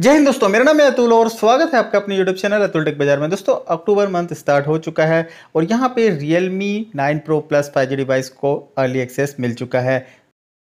जय हिंद दोस्तों मेरा नाम है अतुल और स्वागत है आपका अपने यूट्यूब चैनल अतुल टेक बाजार में दोस्तों अक्टूबर मंथ स्टार्ट हो चुका है और यहाँ पे Realme 9 Pro Plus 5G device को अर्ली एक्सेस मिल चुका है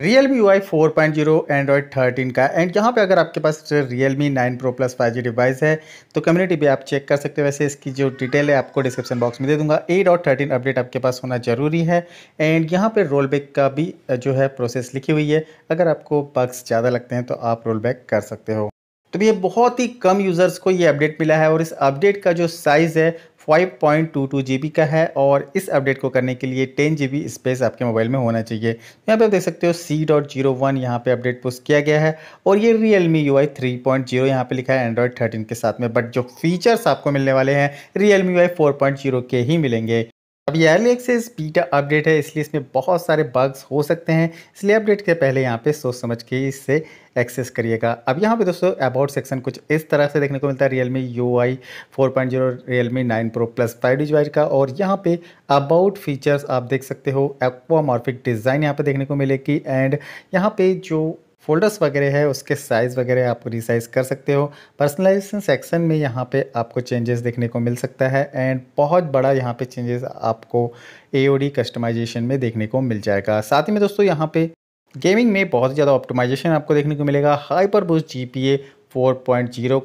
Realme UI 4.0 Android 13 का एंड यहाँ पे अगर आपके पास Realme 9 Pro Plus 5G device है तो कम्युनिटी भी आप चेक कर सकते हो वैसे इसकी जो डिटेल है आपको डिस्क्रिप्शन बॉक्स में दे दूंगा ए अपडेट आपके पास होना ज़रूरी है एंड यहाँ पे बैक का भी जो है प्रोसेस लिखी हुई है अगर आपको बग्स ज़्यादा लगते हैं तो आप रोल बैक कर सकते हो तो ये बहुत ही कम यूज़र्स को ये अपडेट मिला है और इस अपडेट का जो साइज़ है 5.22 पॉइंट का है और इस अपडेट को करने के लिए 10 जी स्पेस आपके मोबाइल में होना चाहिए तो यहाँ पे आप देख सकते हो सी डॉट जीरो वन यहाँ पर अपडेट पोस्ट किया गया है और ये Realme 3.0 I three point zero यहाँ पर लिखा है एंड्रॉयड थर्टीन के साथ में बट जो फीचर्स आपको मिलने वाले हैं Realme 4.0 four point zero के ही मिलेंगे अब ये एल एक्सेस बीटा अपडेट है इसलिए इसमें बहुत सारे बग्स हो सकते हैं इसलिए अपडेट के पहले यहाँ पे सोच समझ के इससे एक्सेस करिएगा अब यहाँ पे दोस्तों अबाउट सेक्शन कुछ इस तरह से देखने को मिलता है Realme U I four point zero Realme nine pro plus five G का और यहाँ पे अबाउट फीचर्स आप देख सकते हो मार्फिक डिज़ाइन यहाँ पे देखने को मिलेगी एंड यहाँ पे जो फोल्डर्स वगैरह है उसके साइज़ वगैरह आप रिसाइज कर सकते हो पर्सनलाइजेशन सेक्शन में यहाँ पे आपको चेंजेस देखने को मिल सकता है एंड बहुत बड़ा यहाँ पे चेंजेस आपको ए कस्टमाइजेशन में देखने को मिल जाएगा साथ ही में दोस्तों यहाँ पे गेमिंग में बहुत ज़्यादा ऑप्टिमाइजेशन आपको देखने को मिलेगा हाइपर बूस्ट जी पी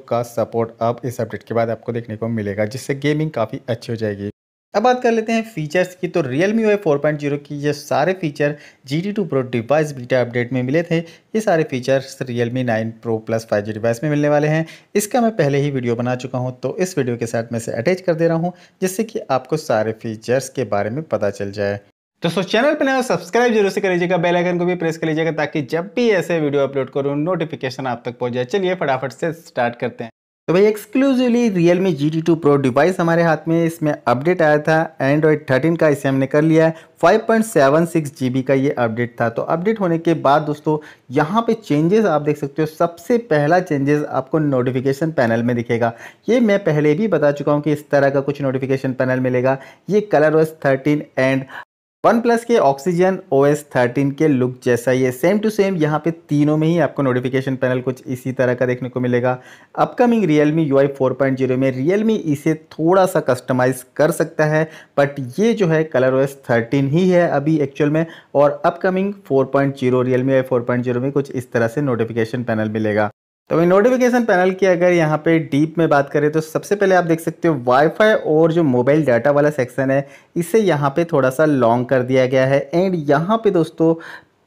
का सपोर्ट अब इस अपडेट के बाद आपको देखने को मिलेगा जिससे गेमिंग काफ़ी अच्छी हो जाएगी अब बात कर लेते हैं फीचर्स की तो real me Y four point zero की ये सारे feature G T two pro device beta update में मिले थे ये सारे features real me nine pro plus five G device में मिलने वाले हैं इसका मैं पहले ही वीडियो बना चुका हूँ तो इस वीडियो के साथ मैं इसे अटैच कर दे रहा हूँ जिससे कि आपको सारे फीचर्स के बारे में पता चल जाए दोस्तों चैनल पर नया सब्सक्राइब जरूर से कर लीजिएगा बेल आइकन को भी प्रेस कर लीजिएगा ताकि जब भी ऐसे वीडियो अपलोड करूँ नोटिफिकेशन आप तक पहुंच जाए चलिए फटाफट से स्टार्ट करते हैं तो भाई exclusively real me G T two pro device हमारे हाथ में इसमें अपडेट आया था एंड्रॉयड थर्टीन का इसे हमने कर लिया है 5.76 जीबी का ये अपडेट था तो अपडेट होने के बाद दोस्तों यहाँ पे चेंजेस आप देख सकते हो सबसे पहला चेंजेस आपको नोटिफिकेशन पैनल में दिखेगा ये मैं पहले भी बता चुका हूँ कि इस तरह का कुछ नोटिफिकेशन पैनल मिलेगा ये colour O S thirteen and OnePlus के ऑक्सीजन ओ एस थर्टीन के लुक जैसा ये सेम टू सेम यहाँ पे तीनों में ही आपको नोटिफिकेशन पैनल कुछ इसी तरह का देखने को मिलेगा upcoming Realme U I four point zero में रियलमी इसे थोड़ा सा कस्टमाइज कर सकता है बट ये जो है कलर ओ एस थर्टीन ही है अभी एक्चुअल में और upcoming four point zero Realme I four point zero में कुछ इस तरह से नोटिफिकेशन पैनल मिलेगा तो वही नोटिफिकेशन पैनल की अगर यहाँ पे डीप में बात करें तो सबसे पहले आप देख सकते हो वाईफाई और जो मोबाइल डाटा वाला सेक्शन है इसे यहाँ पे थोड़ा सा लॉन्ग कर दिया गया है एंड यहाँ पे दोस्तों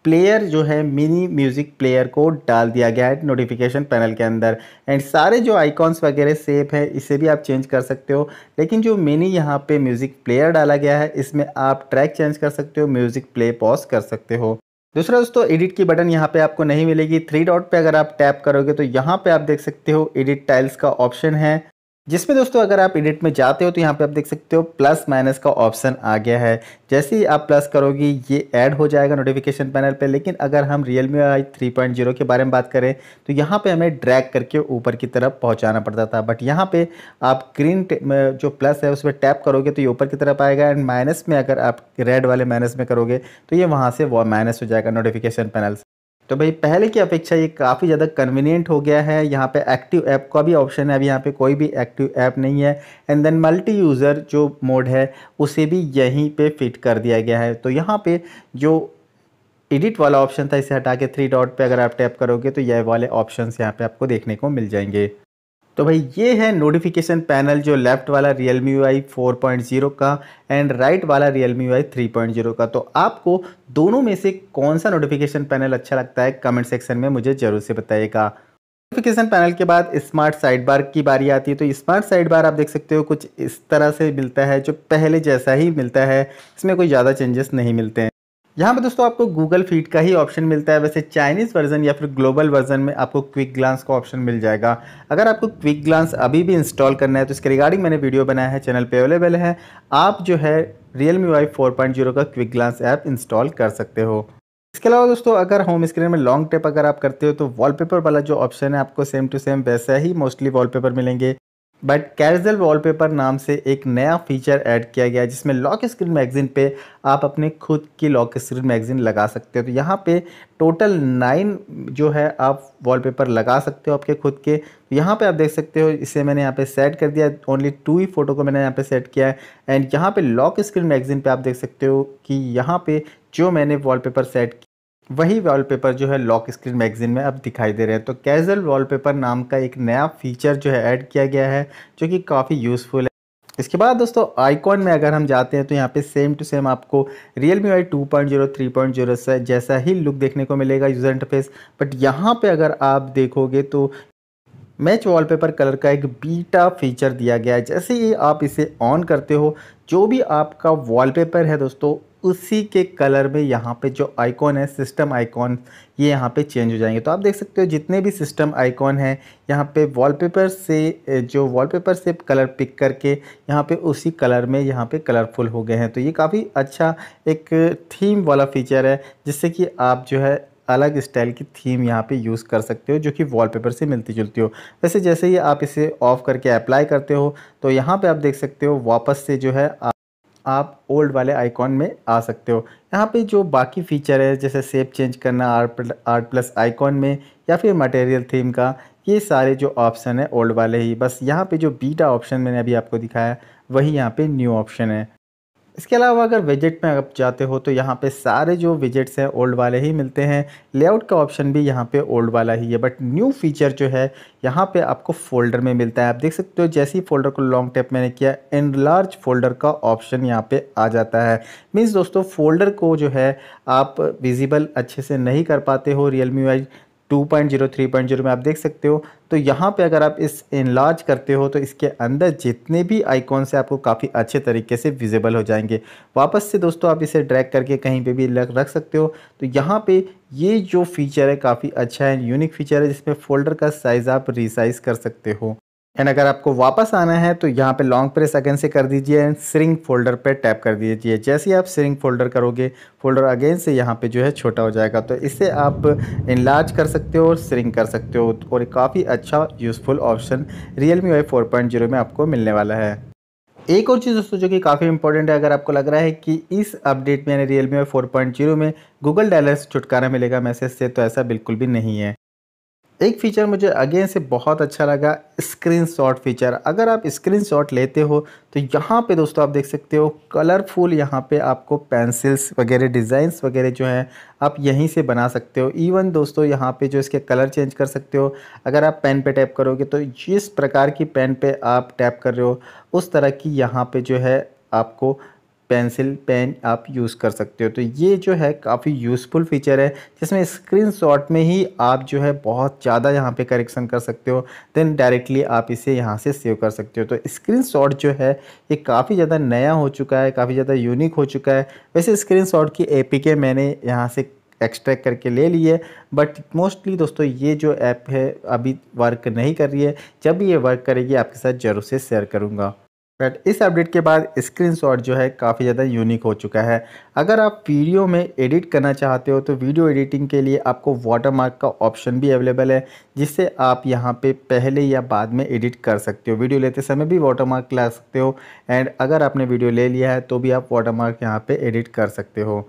प्लेयर जो है मिनी म्यूज़िक प्लेयर को डाल दिया गया है नोटिफिकेशन पैनल के अंदर एंड सारे जो आइकॉन्स वगैरह सेफ है इसे भी आप चेंज कर सकते हो लेकिन जो मिनी यहाँ पे म्यूज़िक प्लेयर डाला गया है इसमें आप ट्रैक चेंज कर सकते हो म्यूज़िक प्ले पॉज कर सकते हो दूसरा दोस्तों एडिट की बटन यहाँ पे आपको नहीं मिलेगी थ्री डॉट पे अगर आप टैप करोगे तो यहाँ पे आप देख सकते हो एडिट टाइल्स का ऑप्शन है जिसमें दोस्तों अगर आप एडिट में जाते हो तो यहाँ पे आप देख सकते हो प्लस माइनस का ऑप्शन आ गया है जैसे ही आप प्लस करोगे ये ऐड हो जाएगा नोटिफिकेशन पैनल पे लेकिन अगर हम real me I three point zero के बारे में बात करें तो यहाँ पे हमें ड्रैग करके ऊपर की तरफ पहुँचाना पड़ता था बट यहाँ पर आप ग्रीन जो प्लस है उस पर टैप करोगे तो ये ऊपर की तरफ आएगा एंड माइनस में अगर आप रेड वाले माइनस में करोगे तो ये वहाँ से माइनस हो जाएगा नोटिफिकेशन पैनल तो भाई पहले की अपेक्षा ये काफ़ी ज़्यादा कन्वीनियंट हो गया है यहाँ पे एक्टिव ऐप का भी ऑप्शन है अभी यहाँ पे कोई भी एक्टिव ऐप नहीं है एंड देन मल्टी यूज़र जो मोड है उसे भी यहीं पे फिट कर दिया गया है तो यहाँ पे जो एडिट वाला ऑप्शन था इसे हटा के थ्री डॉट पे अगर आप टैप करोगे तो यह वाले ऑप्शन यहाँ पर आपको देखने को मिल जाएंगे तो भाई ये है नोटिफिकेशन पैनल जो लेफ्ट वाला रियल मी वाई फोर का एंड राइट वाला रियल मी वाई थ्री का तो आपको दोनों में से कौन सा नोटिफिकेशन पैनल अच्छा लगता है कमेंट सेक्शन में मुझे ज़रूर से बताइएगा नोटिफिकेशन पैनल के बाद स्मार्ट साइड बार की बारी आती है तो स्मार्ट साइड बार आप देख सकते हो कुछ इस तरह से मिलता है जो पहले जैसा ही मिलता है इसमें कोई ज़्यादा चेंजेस नहीं मिलते हैं यहाँ पे दोस्तों आपको गूगल फीड का ही ऑप्शन मिलता है वैसे चाइनीज़ वर्जन या फिर ग्लोबल वर्जन में आपको क्विक ग्लांस का ऑप्शन मिल जाएगा अगर आपको क्विक ग्लांस अभी भी इंस्टॉल करना है तो इसके रिगार्डिंग मैंने वीडियो बनाया है चैनल पे अवेलेबल है आप जो है रियल मी वाई फोर का क्विक ग्लांस ऐप इंस्टॉल कर सकते हो इसके अलावा दोस्तों अगर होम स्क्रीन में लॉन्ग टेप अगर आप करते हो तो वॉलपेपर वाला जो ऑप्शन है आपको सेम टू सेम वैसा ही मोस्टली वॉलपेपर मिलेंगे बट कैरजल वॉलपेपर नाम से एक नया फीचर ऐड किया गया है जिसमें लॉक स्क्रीन मैगजीन पे आप अपने खुद की लॉक स्क्रीन मैगजीन लगा सकते हो तो यहाँ पे टोटल नाइन जो है आप वॉलपेपर लगा सकते हो आपके खुद के तो यहाँ पे आप देख सकते हो इसे मैंने यहाँ पे सेट कर दिया ओनली टू ही फ़ोटो को मैंने यहाँ पे सेट किया है एंड यहाँ पे लॉक स्क्रीन मैगजीन पे आप देख सकते हो कि यहाँ पे जो मैंने वॉलपेपर सेट वही वॉलपेपर जो है लॉक स्क्रीन मैगजीन में अब दिखाई दे रहे हैं तो कैजुअल वॉलपेपर नाम का एक नया फीचर जो है ऐड किया गया है जो कि काफ़ी यूज़फुल है इसके बाद दोस्तों आइकॉन में अगर हम जाते हैं तो यहाँ पे सेम टू सेम आपको real me Y two point zero three point zero से जैसा ही लुक देखने को मिलेगा यूज़र इंटरफेस बट यहाँ पर अगर आप देखोगे तो मैच वॉलपेपर कलर का एक बीटा फीचर दिया गया है जैसे ही आप इसे ऑन करते हो जो भी आपका वॉलपेपर है दोस्तों उसी के कलर में यहाँ पे जो आइकॉन है सिस्टम आइकॉन ये यहाँ पे चेंज हो जाएंगे तो आप देख सकते हो जितने भी सिस्टम आइकॉन हैं यहाँ पे वॉलपेपर से जो वॉलपेपर से कलर पिक करके यहाँ पे उसी कलर में यहाँ पे कलरफुल हो गए हैं तो ये काफ़ी अच्छा एक थीम वाला फीचर है जिससे कि आप जो है अलग स्टाइल की थीम यहाँ पे यूज़ कर सकते हो जो कि वॉलपेपर से मिलती जुलती हो वैसे जैसे ही आप इसे ऑफ़ करके अप्लाई करते हो तो यहाँ पे आप देख सकते हो वापस से जो है आप ओल्ड वाले आइकॉन में आ सकते हो यहाँ पे जो बाकी फ़ीचर है जैसे सेप चेंज करना आर आर प्लस आइकॉन में या फिर मटेरियल थीम का ये सारे जो ऑप्शन है ओल्ड वाले ही बस यहाँ पे जो बीटा ऑप्शन मैंने अभी आपको दिखाया वही यहाँ पे न्यू ऑप्शन है इसके अलावा अगर विजिट में आप जाते हो तो यहाँ पे सारे जो विजिट्स हैं ओल्ड वाले ही मिलते हैं लेआउट का ऑप्शन भी यहाँ पे ओल्ड वाला ही है बट न्यू फीचर जो है यहाँ पे आपको फोल्डर में मिलता है आप देख सकते हो जैसे ही फोल्डर को लॉन्ग टैप मैंने किया लार्ज फोल्डर का ऑप्शन यहाँ पे आ जाता है मीन्स दोस्तों फोल्डर को जो है आप विजिबल अच्छे से नहीं कर पाते हो रियल मी वाइज 2.0 3.0 में आप देख सकते हो तो यहाँ पे अगर आप इस इनलार्ज करते हो तो इसके अंदर जितने भी आइकॉन्स हैं आपको काफ़ी अच्छे तरीके से विजिबल हो जाएंगे वापस से दोस्तों आप इसे ड्रैग करके कहीं पे भी रख सकते हो तो यहाँ पे ये जो फीचर है काफ़ी अच्छा है यूनिक फीचर है जिसमें फ़ोल्डर का साइज़ आप रिसाइज़ कर सकते हो एंड अगर आपको वापस आना है तो यहाँ पे लॉन्ग प्रेस अगेन से कर दीजिए एंड सरिंग फोल्डर पे टैप कर दीजिए जैसे ही आप सरिंग फोल्डर करोगे फोल्डर अगेन से यहाँ पे जो है छोटा हो जाएगा तो इससे आप इनलार्ज कर सकते हो और सरिंग कर सकते हो और काफ़ी अच्छा useful option real me Y four में आपको मिलने वाला है एक और चीज़ दोस्तों जो कि काफ़ी इंपॉर्टेंट है अगर आपको लग रहा है कि इस अपडेट में यानी रियल मी वाई फोर में गूगल डैलर्स छुटकारा मिलेगा मैसेज से तो ऐसा बिल्कुल भी नहीं है एक फ़ीचर मुझे अगेन से बहुत अच्छा लगा स्क्रीन शॉट फीचर अगर आप स्क्रीन शॉट लेते हो तो यहाँ पे दोस्तों आप देख सकते हो कलरफुल यहाँ पे आपको पेंसिल्स वगैरह डिज़ाइंस वगैरह जो हैं आप यहीं से बना सकते हो इवन दोस्तों यहाँ पे जो इसके कलर चेंज कर सकते हो अगर आप पेन पे टैप करोगे तो जिस प्रकार की पेन पे आप टैप कर रहे हो उस तरह की यहाँ पर जो है आपको पेंसिल पेन आप यूज़ कर सकते हो तो ये जो है काफ़ी यूज़फुल फीचर है जिसमें शॉट में ही आप जो है बहुत ज़्यादा यहाँ पे करेक्शन कर सकते हो देन डायरेक्टली आप इसे यहाँ से सेव कर सकते हो तो शॉट जो है ये काफ़ी ज़्यादा नया हो चुका है काफ़ी ज़्यादा यूनिक हो चुका है वैसे स्क्रीन की एपीके मैंने यहाँ से एक्सट्रैक्ट करके ले लिए है बट मोस्टली दोस्तों ये जो ऐप है अभी वर्क नहीं कर रही है जब भी ये वर्क करेगी आपके साथ ज़रूर से शेयर करूँगा बट इस अपडेट के बाद स्क्रीनशॉट जो है काफ़ी ज़्यादा यूनिक हो चुका है अगर आप वीडियो में एडिट करना चाहते हो तो वीडियो एडिटिंग के लिए आपको वाटरमार्क का ऑप्शन भी अवेलेबल है जिससे आप यहाँ पे पहले या बाद में एडिट कर सकते हो वीडियो लेते समय भी वाटरमार्क ला सकते हो एंड अगर आपने वीडियो ले लिया है तो भी आप वाटरमार्क यहाँ पर एडिट कर सकते हो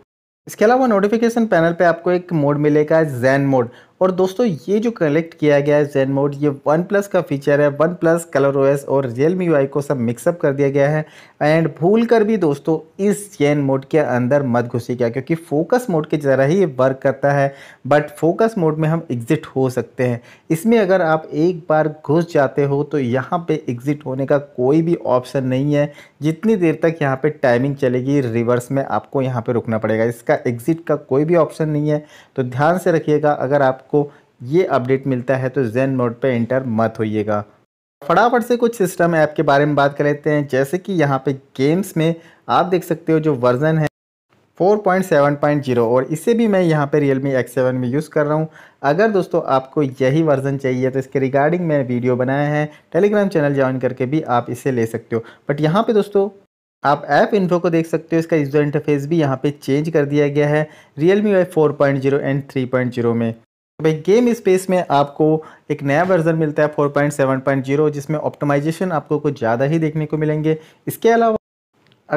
इसके अलावा नोटिफिकेशन पैनल पे आपको एक मोड मिलेगा जैन मोड और दोस्तों ये जो कलेक्ट किया गया है जेन मोड ये वन प्लस का फीचर है वन प्लस कलर एस और रियल मी वाई को सब मिक्सअप कर दिया गया है एंड भूल कर भी दोस्तों इस जेन मोड के अंदर मत घुसी गया क्योंकि फोकस मोड के ज़रा ही ये वर्क करता है बट फोकस मोड में हम एग्ज़िट हो सकते हैं इसमें अगर आप एक बार घुस जाते हो तो यहाँ पर एग्ज़िट होने का कोई भी ऑप्शन नहीं है जितनी देर तक यहाँ पर टाइमिंग चलेगी रिवर्स में आपको यहाँ पर रुकना पड़ेगा इसका एग्ज़िट का कोई भी ऑप्शन नहीं है तो ध्यान से रखिएगा अगर आप आपको ये अपडेट मिलता है तो जेन मोड पर इंटर मत होइएगा फटाफट से कुछ सिस्टम ऐप के बारे में बात कर लेते हैं जैसे कि यहाँ पे गेम्स में आप देख सकते हो जो वर्जन है 4.7.0 और इसे भी मैं यहाँ पे रियल मी एक्स सेवन में यूज़ कर रहा हूँ अगर दोस्तों आपको यही वर्जन चाहिए तो इसके रिगार्डिंग मैं वीडियो बनाया है टेलीग्राम चैनल ज्वाइन करके भी आप इसे ले सकते हो बट यहाँ पर दोस्तों आप ऐप इन्फो को देख सकते हो इसका यूज़र इंटरफेस भी यहाँ पर चेंज कर दिया गया है real me Y four point zero and three point zero में भाई गेम स्पेस में आपको एक नया वर्जन मिलता है 4.7.0 जिसमें ऑप्टिमाइजेशन आपको कुछ ज़्यादा ही देखने को मिलेंगे इसके अलावा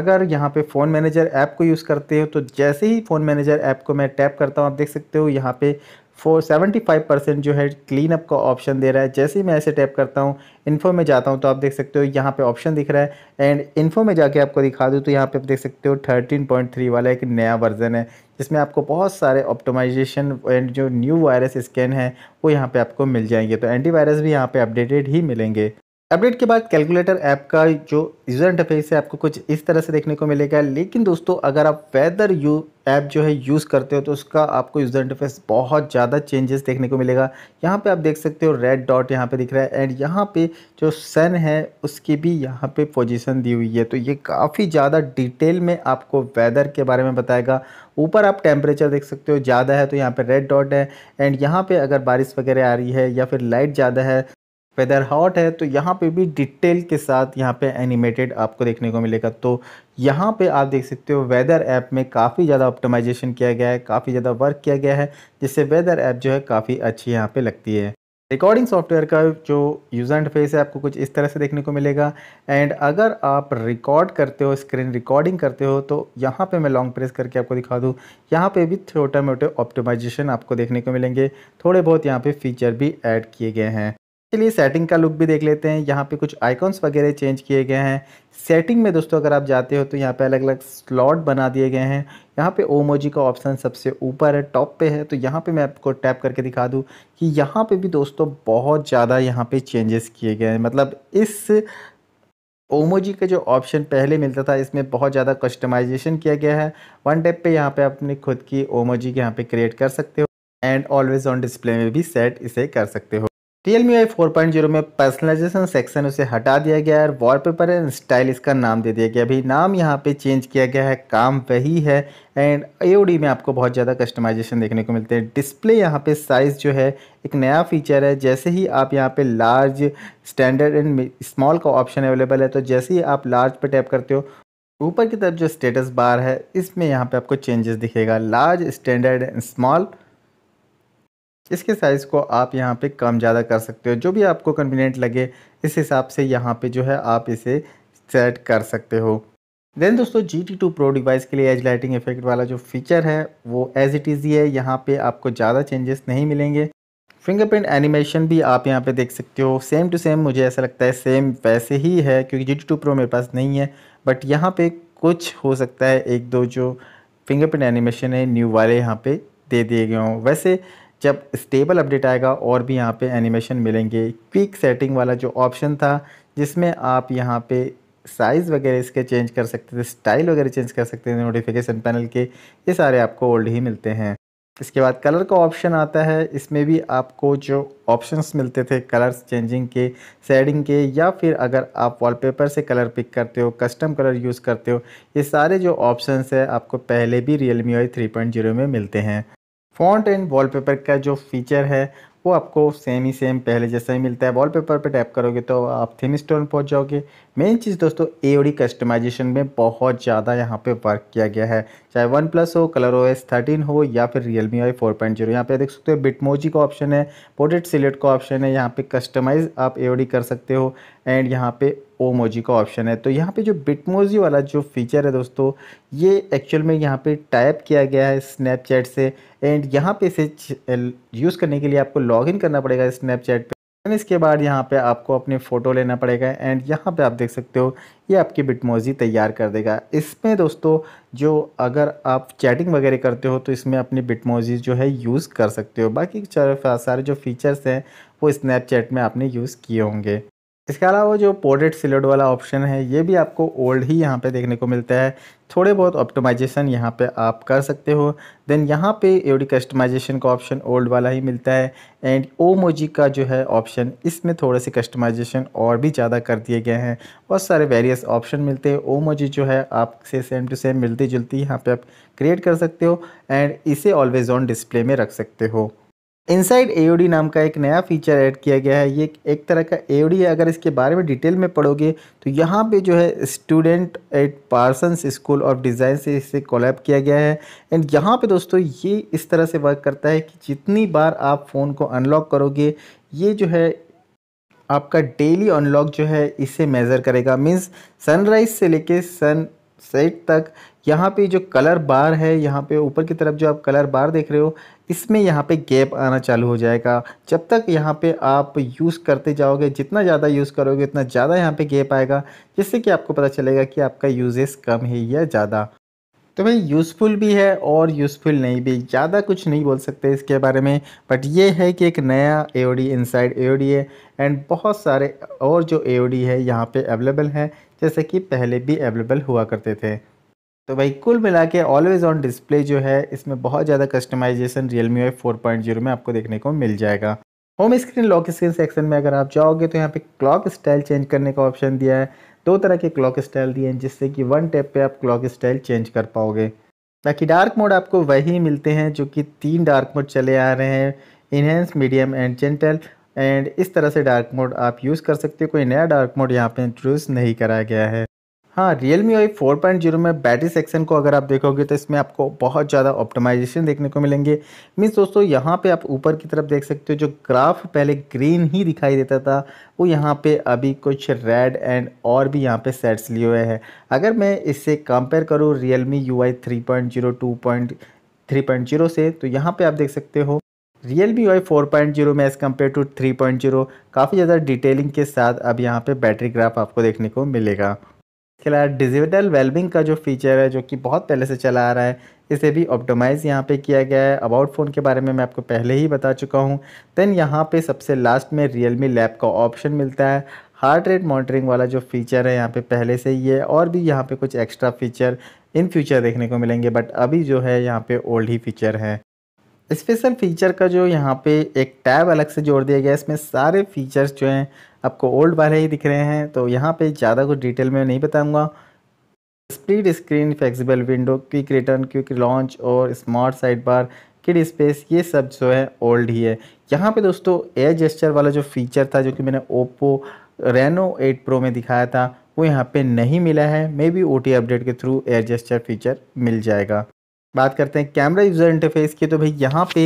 अगर यहाँ पे फ़ोन मैनेजर ऐप को यूज़ करते हो तो जैसे ही फ़ोन मैनेजर ऐप को मैं टैप करता हूँ आप देख सकते हो यहाँ पे फोर सेवेंटी फाइव परसेंट जो है क्लीन अप का ऑप्शन दे रहा है जैसे ही मैं ऐसे टैप करता हूँ इन्फो में जाता हूँ तो आप देख सकते हो यहाँ पे ऑप्शन दिख रहा है एंड इन्फो में जाके आपको दिखा दूँ तो यहाँ पे आप देख सकते हो थर्टीन पॉइंट थ्री वाला एक नया वर्जन है जिसमें आपको बहुत सारे ऑप्टोमाइजेशन एंड जो न्यू वायरस स्कैन है वो यहाँ पर आपको मिल जाएंगे तो एंटीवायरस भी यहाँ पर अपडेटेड ही मिलेंगे अपडेट के बाद कैलकुलेटर ऐप का जो यूज़र इंटरफेस है आपको कुछ इस तरह से देखने को मिलेगा लेकिन दोस्तों अगर आप वेदर यू ऐप जो है यूज़ करते हो तो उसका आपको यूज़र इंटरफेस बहुत ज़्यादा चेंजेस देखने को मिलेगा यहाँ पे आप देख सकते हो रेड डॉट यहाँ पे दिख रहा है एंड यहाँ पे जो सन है उसकी भी यहाँ पे पोजीशन दी हुई है तो ये काफ़ी ज़्यादा डिटेल में आपको वेदर के बारे में बताएगा ऊपर आप टेम्परेचर देख सकते हो ज़्यादा है तो यहाँ पर रेड डॉट है एंड यहाँ पर अगर बारिश वगैरह आ रही है या फिर लाइट ज़्यादा है वेदर हॉट है तो यहाँ पे भी डिटेल के साथ यहाँ पे एनिमेटेड आपको देखने को मिलेगा तो यहाँ पे आप देख सकते हो वेदर ऐप में काफ़ी ज़्यादा ऑप्टिमाइजेशन किया गया है काफ़ी ज़्यादा वर्क किया गया है जिससे वेदर ऐप जो है काफ़ी अच्छी यहाँ पे लगती है रिकॉर्डिंग सॉफ्टवेयर का जो यूज़र इंटरफेस है आपको कुछ इस तरह से देखने को मिलेगा एंड अगर आप रिकॉर्ड करते हो स्क्रीन रिकॉर्डिंग करते हो तो यहाँ पे मैं लॉन्ग प्रेस करके आपको दिखा दूँ यहाँ पे भी छोटे मोटे ऑप्टिमाइजेशन आपको देखने को मिलेंगे थोड़े बहुत यहाँ पे फीचर भी ऐड किए गए हैं चलिए सेटिंग का लुक भी देख लेते हैं यहाँ पे कुछ आइकॉन्स वगैरह चेंज किए गए हैं सेटिंग में दोस्तों अगर आप जाते हो तो यहाँ पे अलग अलग स्लॉट बना दिए गए हैं यहाँ पे ओमोजी का ऑप्शन सबसे ऊपर है टॉप पे है तो यहाँ पे मैं आपको टैप करके दिखा दूँ कि यहाँ पे भी दोस्तों बहुत ज़्यादा यहाँ पे चेंजेस किए गए हैं मतलब इस ओमोजी का जो ऑप्शन पहले मिलता था इसमें बहुत ज़्यादा कस्टमाइजेशन किया गया है वन टैप पे यहाँ पे अपनी खुद की ओमोजी के यहाँ पे क्रिएट कर सकते हो एंड ऑलवेज ऑन डिस्प्ले में भी सेट इसे कर सकते हो रियल मी आई फोर में पर्सनलाइजेशन सेक्शन उसे हटा दिया गया है और वॉलपेपर एंड स्टाइल इसका नाम दे दिया गया अभी नाम यहाँ पे चेंज किया गया है काम वही है एंड ए में आपको बहुत ज़्यादा कस्टमाइजेशन देखने को मिलते हैं डिस्प्ले यहाँ पे साइज़ जो है एक नया फीचर है जैसे ही आप यहाँ पे लार्ज स्टैंडर्ड एंड स्मॉल का ऑप्शन अवेलेबल है तो जैसे ही आप लार्ज पर टैप करते हो ऊपर की तरफ जो स्टेटस बार है इसमें यहाँ पर आपको चेंजेस दिखेगा लार्ज स्टैंडर्ड एंड स्मॉल इसके साइज़ को आप यहाँ पे कम ज़्यादा कर सकते हो जो भी आपको कन्वीनियंट लगे इस हिसाब से यहाँ पे जो है आप इसे सेट कर सकते हो देन दोस्तों G T two pro device के लिए एज लाइटिंग इफेक्ट वाला जो फीचर है वो एज इट इज़ ही है यहाँ पे आपको ज़्यादा चेंजेस नहीं मिलेंगे फिंगरप्रिंट एनिमेशन भी आप यहाँ पे देख सकते हो सेम टू सेम मुझे ऐसा लगता है सेम वैसे ही है क्योंकि जी टी टू प्रो मेरे पास नहीं है बट यहाँ पे कुछ हो सकता है एक दो जो फिंगरप्रिंट एनिमेशन है न्यू वाले यहाँ पे दे दिए गए हों वैसे जब स्टेबल अपडेट आएगा और भी यहाँ पे एनिमेशन मिलेंगे क्विक सेटिंग वाला जो ऑप्शन था जिसमें आप यहाँ पे साइज़ वगैरह इसके चेंज कर सकते थे स्टाइल वगैरह चेंज कर सकते थे नोटिफिकेशन पैनल के ये सारे आपको ओल्ड ही मिलते हैं इसके बाद कलर का ऑप्शन आता है इसमें भी आपको जो ऑप्शंस मिलते थे कलर्स चेंजिंग के सेडिंग के या फिर अगर आप वॉलपेपर से कलर पिक करते हो कस्टम कलर यूज़ करते हो ये सारे जो ऑप्शंस है आपको पहले भी real me Y three point zero में मिलते हैं फ़ॉन्ट एंड वॉलपेपर का जो फीचर है वो आपको सेम ही सेम पहले जैसा ही मिलता है वॉलपेपर पे टैप करोगे तो आप थीम स्टोर पहुंच जाओगे मेन चीज़ दोस्तों ए कस्टमाइजेशन में बहुत ज़्यादा यहाँ पे वर्क किया गया है चाहे वन प्लस हो कलर ओ एस थर्टीन हो या फिर real me I four point zero यहाँ पर देख सकते हो बिटमोजी का ऑप्शन है पोर्ट्रेट सिलेक्ट का ऑप्शन है यहाँ पे कस्टमाइज आप ए कर सकते हो एंड यहाँ पे ओमोजी का ऑप्शन है तो यहाँ पे जो बिटमोजी वाला जो फीचर है दोस्तों ये एक्चुअल में यहाँ पे टाइप किया गया है स्नैपचैट से एंड यहाँ पे इसे यूज़ करने के लिए आपको इन करना पड़ेगा स्नैपचैट एंड इसके बाद यहाँ पे आपको अपनी फ़ोटो लेना पड़ेगा एंड यहाँ पे आप देख सकते हो ये आपकी बिटमोजी तैयार कर देगा इसमें दोस्तों जो अगर आप चैटिंग वगैरह करते हो तो इसमें अपनी बिटमोजी जो है यूज़ कर सकते हो बाकी सारे जो फीचर्स हैं वो स्नैपचैट में आपने यूज़ किए होंगे इसके अलावा जो पोर्ट्रेट सिलेट वाला ऑप्शन है ये भी आपको ओल्ड ही यहाँ पे देखने को मिलता है थोड़े बहुत ऑप्टिमाइजेशन यहाँ पे आप कर सकते हो देन यहाँ पे एवडी कस्टमाइजेशन का ऑप्शन ओल्ड वाला ही मिलता है एंड ओमोजी का जो है ऑप्शन इसमें थोड़े से कस्टमाइजेशन और भी ज़्यादा कर दिए गए हैं बहुत सारे वेरियस ऑप्शन मिलते हैं ओमोजी जो है आपसे सेम टू सेम मिलती जुलती यहाँ पर आप क्रिएट कर सकते हो एंड इसे ऑलवेज़ ऑन डिस्प्ले में रख सकते हो इनसाइड एओडी नाम का एक नया फीचर ऐड किया गया है ये एक तरह का एओडी है अगर इसके बारे में डिटेल में पढ़ोगे तो यहाँ पे जो है student at Parsons school of design से इसे कोलैब किया गया है एंड यहाँ पे दोस्तों ये इस तरह से वर्क करता है कि जितनी बार आप फ़ोन को अनलॉक करोगे ये जो है आपका डेली अनलॉक जो है इसे मेज़र करेगा मीन्स सनराइज़ से लेके सन सेट तक यहाँ पे जो कलर बार है यहाँ पे ऊपर की तरफ जो आप कलर बार देख रहे हो इसमें यहाँ पे गैप आना चालू हो जाएगा जब तक यहाँ पे आप यूज़ करते जाओगे जितना ज़्यादा यूज़ करोगे उतना ज़्यादा यहाँ पे गैप आएगा जिससे कि आपको पता चलेगा कि आपका यूजेस कम है या ज़्यादा तो भाई यूज़फुल भी है और यूज़फुल नहीं भी ज़्यादा कुछ नहीं बोल सकते इसके बारे में बट ये है कि एक नया A O D inside A O D है एंड बहुत सारे और जो ए ओ डी है यहाँ पर अवेलेबल हैं जैसे कि पहले भी अवेलेबल हुआ करते थे तो भाई कुल मिला के ऑलवेज़ ऑन डिस्प्ले जो है इसमें बहुत ज़्यादा customization realme Y four point zero में आपको देखने को मिल जाएगा home screen lock screen section में अगर आप जाओगे तो यहाँ पे क्लॉक स्टाइल चेंज करने का ऑप्शन दिया है दो तरह के क्लॉक स्टाइल दिए हैं जिससे कि वन टैप पे आप क्लॉक स्टाइल चेंज कर पाओगे बाकी डार्क मोड आपको वही मिलते हैं जो कि तीन डार्क मोड चले आ रहे हैं enhance medium and gentle and इस तरह से डार्क मोड आप यूज़ कर सकते हो कोई नया डार्क मोड यहाँ पर इंट्रोड्यूस नहीं कराया गया है हाँ real me Y four point zero में बैटरी सेक्शन को अगर आप देखोगे तो इसमें आपको बहुत ज़्यादा ऑप्टिमाइजेशन देखने को मिलेंगे मीन्स दोस्तों यहाँ पे आप ऊपर की तरफ देख सकते हो जो ग्राफ पहले ग्रीन ही दिखाई देता था वो यहाँ पे अभी कुछ रेड एंड और भी यहाँ पे सेट्स लिए हुए हैं अगर मैं इससे कंपेयर करूँ realme U I three point zero two point three point zero से तो यहाँ पर आप देख सकते हो real me Y four point zero में as compare to three point zero काफ़ी ज़्यादा डिटेलिंग के साथ अब यहाँ पर बैटरी ग्राफ आपको देखने को मिलेगा खिलाया डिजिटल वेलबिंग का जो फीचर है जो कि बहुत पहले से चला आ रहा है इसे भी ऑप्टोमाइज़ यहाँ पे किया गया है अबाउट फ़ोन के बारे में मैं आपको पहले ही बता चुका हूँ देन यहाँ पे सबसे लास्ट में रियल मी लैब का ऑप्शन मिलता है हार्ट रेट मॉनिटरिंग वाला जो फीचर है यहाँ पे पहले से ही है और भी यहाँ पे कुछ एक्स्ट्रा फीचर इन फ्यूचर देखने को मिलेंगे बट अभी जो है यहाँ पे ओल्ड ही फीचर हैं स्पेशल फीचर का जो यहाँ पे एक टैब अलग से जोड़ दिया गया है इसमें सारे फीचर्स जो हैं आपको ओल्ड वाले ही दिख रहे हैं तो यहाँ पे ज़्यादा कुछ डिटेल में नहीं बताऊँगा split screen flexible window quick return quick launch और smart side bar kid space ये सब जो है ओल्ड ही है यहाँ पे दोस्तों एयर जेस्चर वाला जो फीचर था जो कि मैंने ओप्पो रेनो 8 प्रो में दिखाया था वो यहाँ पे नहीं मिला है मे बी ओ अपडेट के थ्रू एयर जेस्चर फीचर मिल जाएगा बात करते हैं कैमरा यूज़र इंटरफेस की तो भाई यहाँ पे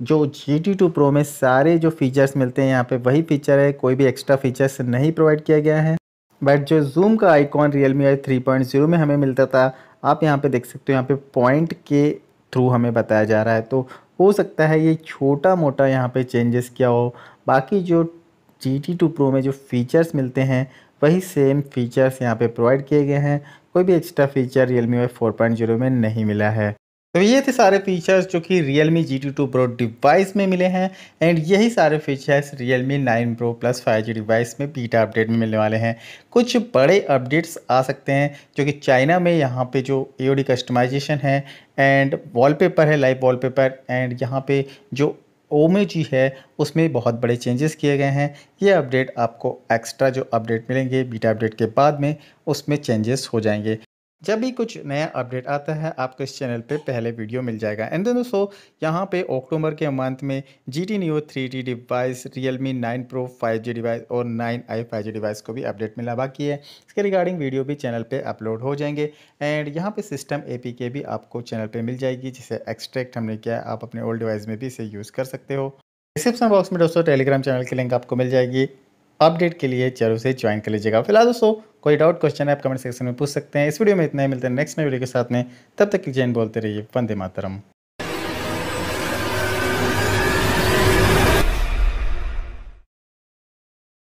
जो जी टी टू प्रो में सारे जो फीचर्स मिलते हैं यहाँ पे वही फीचर है कोई भी एक्स्ट्रा फीचर्स नहीं प्रोवाइड किया गया है बट जो जूम का icon real me I three point zero में हमें मिलता था आप यहाँ पे देख सकते हो यहाँ पे पॉइंट के थ्रू हमें बताया जा रहा है तो हो सकता है ये छोटा मोटा यहाँ पर चेंजेस क्या हो बाकी जो जी टी टू प्रो में जो फीचर्स मिलते हैं वही सेम फीचर्स यहाँ पर प्रोवाइड किए गए हैं कोई भी extra feature real me Y four point zero में नहीं मिला है तो ये थे सारे फीचर्स जो कि real me G two pro device में मिले हैं एंड यही सारे features real me nine pro plus five G device में बीटा अपडेट में मिलने वाले हैं कुछ बड़े अपडेट्स आ सकते हैं जो कि चाइना में यहाँ पे जो ए कस्टमाइजेशन है एंड वॉलपेपर है लाइव वॉलपेपर एंड यहाँ पे जो ओमे जी है उसमें बहुत बड़े चेंजेस किए गए हैं ये अपडेट आपको एक्स्ट्रा जो अपडेट मिलेंगे बीटा अपडेट के बाद में उसमें चेंजेस हो जाएंगे जब भी कुछ नया अपडेट आता है आपको इस चैनल पे पहले वीडियो मिल जाएगा एंड दोस्तों यहाँ पे अक्टूबर के मंथ में G T new three T device real me nine pro five G device और nine I five G device को भी अपडेट मिला बाकी है इसके रिगार्डिंग वीडियो भी चैनल पे अपलोड हो जाएंगे एंड यहाँ पे सिस्टम ए पी के भी आपको चैनल पर मिल जाएगी जिसे एक्सट्रैक्ट हमने किया आप अपने ओल्ड डिवाइस में भी इसे यूज़ कर सकते हो डिस्क्रिप्शन बॉक्स में दोस्तों टेलीग्राम चैनल की लिंक आपको मिल जाएगी अपडेट के लिए जरूर से ज्वाइन कर लीजिएगा फिलहाल दोस्तों कोई डाउट क्वेश्चन है आप कमेंट सेक्शन में पूछ सकते हैं इस वीडियो में इतना ही मिलते हैं नेक्स्ट में वीडियो के साथ में तब तक जैन बोलते रहिए वंदे मातरम